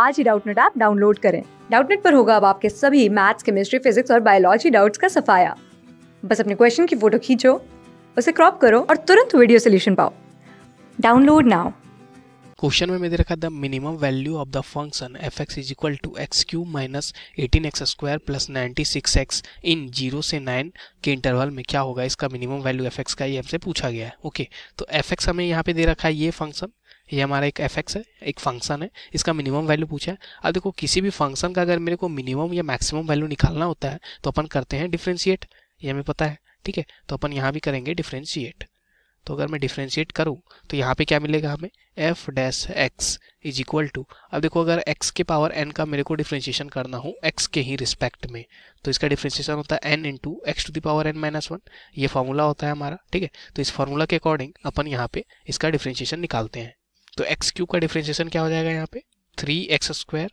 आज ही Doubtnut app download करें डाउटनेट पर होगा अब आपके सभी मैथ्स केमिस्ट्री फिजिक्स और बायोलॉजी डाउट्स का सफाया बस अपने क्वेश्चन की फोटो खींचो उसे क्रॉप करो और तुरंत वीडियो सोल्यूशन पाओ डाउनलोड नाउ क्वेश्चन में दे रखा the minimum value of the function f x is equal to x cube minus eighteen x square plus ninety six x in zero से नाइन के इंटरवल में क्या होगा इसका मिनिमम वैल्यू एफ एक्स का ये हमसे पूछा गया है ओके okay, तो एफ एक्स हमें यहाँ पे दे रखा है ये फंक्शन ये हमारा एक एफ है एक फंक्शन है इसका मिनिमम वैल्यू पूछा है अब देखो किसी भी फंक्शन का अगर मेरे को मिनिमम या मैक्सिमम वैल्यू निकालना होता है तो अपन करते हैं डिफ्रेंशिएट ये हमें पता है ठीक है तो अपन यहाँ भी करेंगे डिफ्रेंशिएट तो अगर मैं डिफ्रेंशिएट करूँ तो यहाँ पे क्या मिलेगा हमें f dash x is equal to अब देखो अगर एक्स के पावर एन का मेरे को डिफ्रेंशिएशन करना हो एक्स के ही रिस्पेक्ट में तो इसका डिफ्रेंशिएशन होता है n into x to the power n minus one ये फार्मूला होता है हमारा ठीक है तो इस फार्मूला के अकॉर्डिंग अपन यहाँ पे इसका डिफ्रेंशिएशन निकालते हैं तो एक्स क्यूब का डिफ्रेंशिएशन क्या हो जाएगा यहाँ पे थ्री एक्स स्क्वायर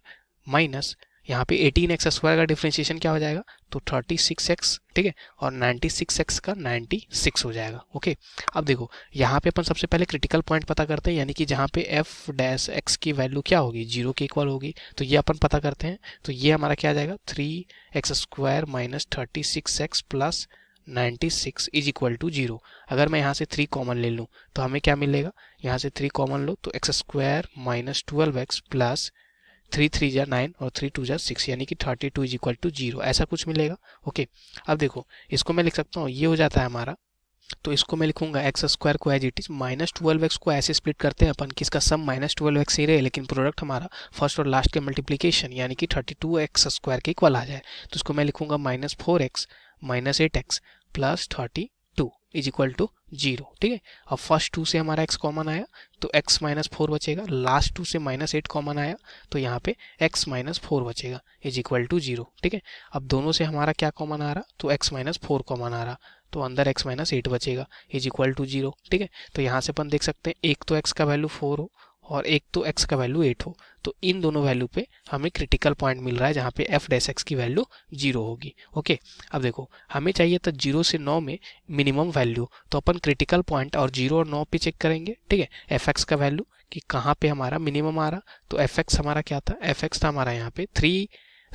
माइनस यहाँ पे एटीन एक्स स्क्वायर का डिफ्रेंशिएशन क्या हो जाएगा तो थर्टी सिक्स एक्स ठीक है और नाइन्टी सिक्स एक्स का नाइन्टी सिक्स हो जाएगा ओके अब देखो यहाँ पे अपन सबसे पहले क्रिटिकल पॉइंट पता करते हैं यानी कि जहाँ पे एफ डैश एक्स की वैल्यू क्या होगी जीरो के इक्वल होगी तो ये अपन पता करते हैं तो ये हमारा क्या आ जाएगा three x square minus thirty six x plus ninety six is equal to zero अगर मैं यहाँ से थ्री कॉमन ले लूँ तो हमें क्या मिलेगा यहाँ से थ्री कॉमन लो तो x square minus twelve x plus three three जा नाइन और थ्री टू जा सिक्स यानी कि thirty two is equal to zero ऐसा कुछ मिलेगा ओके अब देखो इसको मैं लिख सकता हूँ ये हो जाता है हमारा तो इसको मैं लिखूंगा एक्स स्क्वायर को as it is minus twelve x को ऐसे स्प्लिट करते हैं अपन कि इसका सम माइनस ट्वेल्व एक्स ही रहे लेकिन प्रोडक्ट हमारा फर्स्ट और लास्ट के मल्टीप्लीकेशन यानी कि थर्टी टू एक्स स्क्वायर के इक्वल आ जाए तो इसको मैं लिखूंगा minus four x minus eight x plus thirty two is equal to zero ठीक है अब फर्स्ट टू से हमारा एक्स कॉमन आया तो एक्स माइनस फोर बचेगा लास्ट टू से माइनस एट कॉमन आया तो यहाँ पे एक्स माइनस फोर बचेगा इज इक्वल टू जीरो ठीक है अब दोनों से हमारा क्या कॉमन आ रहा तो एक्स माइनस फोर कॉमन आ रहा तो अंदर एक्स माइनस एट बचेगा इज इक्वल टू जीरो ठीक है तो यहाँ से अपन देख सकते हैं एक तो एक्स का वैल्यू फोर हो और एक तो x का वैल्यू एट हो तो इन दोनों वैल्यू पे हमें क्रिटिकल पॉइंट मिल रहा है जहाँ पे f डैश एक्स की वैल्यू जीरो होगी ओके अब देखो हमें चाहिए था जीरो से नौ में मिनिमम वैल्यू तो अपन क्रिटिकल पॉइंट और जीरो और नौ पे चेक करेंगे ठीक है एफ एक्स का वैल्यू कि कहाँ पे हमारा मिनिमम आ रहा तो एफ एक्स हमारा क्या था एफ एक्स था हमारा यहाँ पे three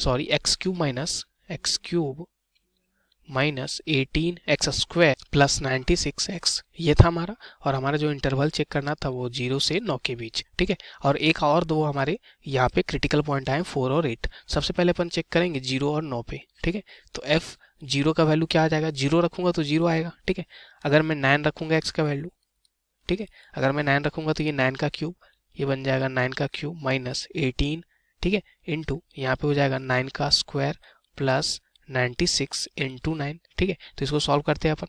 sorry x cube minus x cube minus eighteen x square plus ninety six x ये था हमारा और हमारा जो इंटरवल चेक करना था वो जीरो से नौ के बीच ठीक है और एक और दो हमारे यहाँ पे क्रिटिकल पॉइंट आए फोर और एट सबसे पहले अपन चेक करेंगे जीरो और नौ पे ठीक है तो एफ जीरो का वैल्यू क्या आ जाएगा जीरो रखूंगा तो जीरो आएगा ठीक है अगर मैं नाइन रखूंगा एक्स का वैल्यू ठीक है अगर मैं नाइन रखूंगा तो ये नाइन का क्यूब ये बन जाएगा नाइन का क्यूब माइनस एटीन ठीक है इंटू यहाँ पे हो जाएगा नाइन का square plus ninety six into nine ठीक है तो इसको सॉल्व करते हैं अपन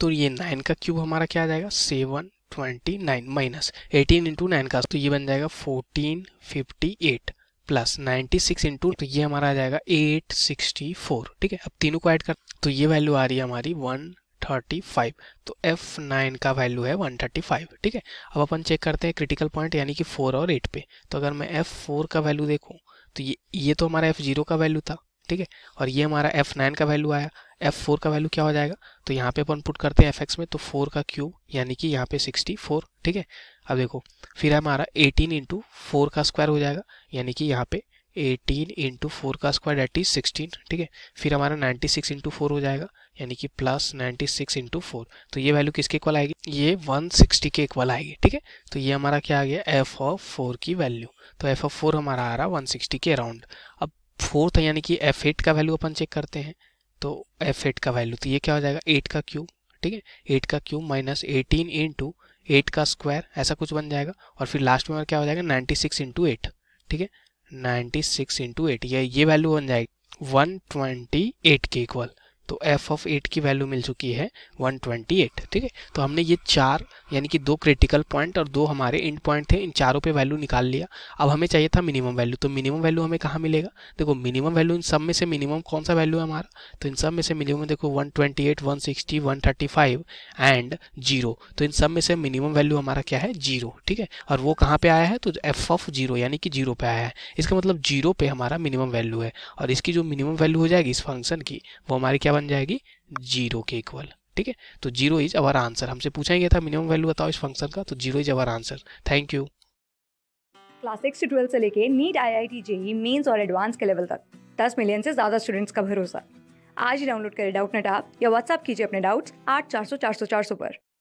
तो ये नाइन का क्यूब हमारा क्या आ जाएगा seven twenty nine minus eighteen into nine का तो ये बन जाएगा fourteen fifty eight plus ninety six into तो ये हमारा आ जाएगा एट सिक्सटी फोर ठीक है अब तीनों को ऐड कर तो ये वैल्यू आ रही है हमारी वन थर्टी फाइव तो एफ नाइन का वैल्यू है वन थर्टी फाइव ठीक है अब अपन चेक करते हैं क्रिटिकल पॉइंट यानी कि फोर और एट पे तो अगर मैं एफ फोर का वैल्यू देखूँ तो ये ये तो हमारा एफ जीरो का वैल्यू था ठीक है और ये हमारा एफ नाइन का वैल्यू आया एफ फोर का वैल्यू क्या हो जाएगा तो यहाँ पे अपन पुट करते हैं एफ एक्स में तो फोर का क्यूब यानी कि यहाँ पे सिक्सटी फोर ठीक है अब देखो फिर हमारा एटीन इंटू फोर का स्क्वायर हो जाएगा यानी कि यहाँ पे एटीन इंटू फोर का स्क्वायर डेट इज सिक्सटीन ठीक है फिर हमारा नाइन्टी सिक्स इंटू फोर हो जाएगा यानी कि plus ninety six into four तो ये वैल्यू किसके इक्वल आएगी ये वन सिक्सटी के इक्वल आएगी ठीक है तो ये हमारा क्या आ गया एफ ऑफ फोर की वैल्यू तो एफ ऑफ फोर हमारा आ रहा है वन सिक्सटी के अराउंड अब फोर्थ यानी कि एफ एट का वैल्यू अपन चेक करते हैं तो एफ एट का वैल्यू तो ये क्या हो जाएगा एट का क्यूब ठीक है एट का cube minus eighteen into eight का स्क्वायर ऐसा कुछ बन जाएगा और फिर लास्ट में क्या हो जाएगा नाइन्टी सिक्स इंटू एट ठीक है नाइन्टी सिक्स इंटू एट ये ये वैल्यू बन जाएगी वन ट्वेंटी एट के इक्वल तो f ऑफ एट की वैल्यू मिल चुकी है 128 ठीक है तो हमने ये चार यानी कि दो क्रिटिकल पॉइंट और दो हमारे इंड पॉइंट थे इन चारों पे वैल्यू निकाल लिया अब हमें चाहिए था मिनिमम वैल्यू तो मिनिमम वैल्यू हमें कहाँ मिलेगा देखो मिनिमम वैल्यू इन सब में से मिनिमम कौन सा वैल्यू है हमारा तो इन सब में से मिनिमम देखो वन ट्वेंटी 135 एंड जीरो तो इन सब में से मिनिमम वैल्यू हमारा क्या है जीरो ठीक है और वो कहाँ पर आया है तो एफ ऑफ जीरो यानी कि जीरो पे आया है इसका मतलब जीरो पे हमारा मिनिमम वैल्यू है और इसकी जो मिनिमम वैल्यू हो जाएगी इस फंक्शन की वो हमारी क्या क्या बन जाएगी जीरो के इक्वल ठीक है तो जीरो इज अवर आंसर हमसे पूछा गया था मिनिमम वैल्यू बताओ इस फंक्शन का तो zero is our answer thank you class six से ट्वेल्थ से लेके NEET I I T JEE mains और एडवांस के लेवल तक दस मिलियन से ज्यादा स्टूडेंट्स का भरोसा आज ही डाउनलोड करें डाउट नेट आप या व्हाट्सअप कीजिए अपने डाउट्स आठ चार सौ चार सौ चार सौ पर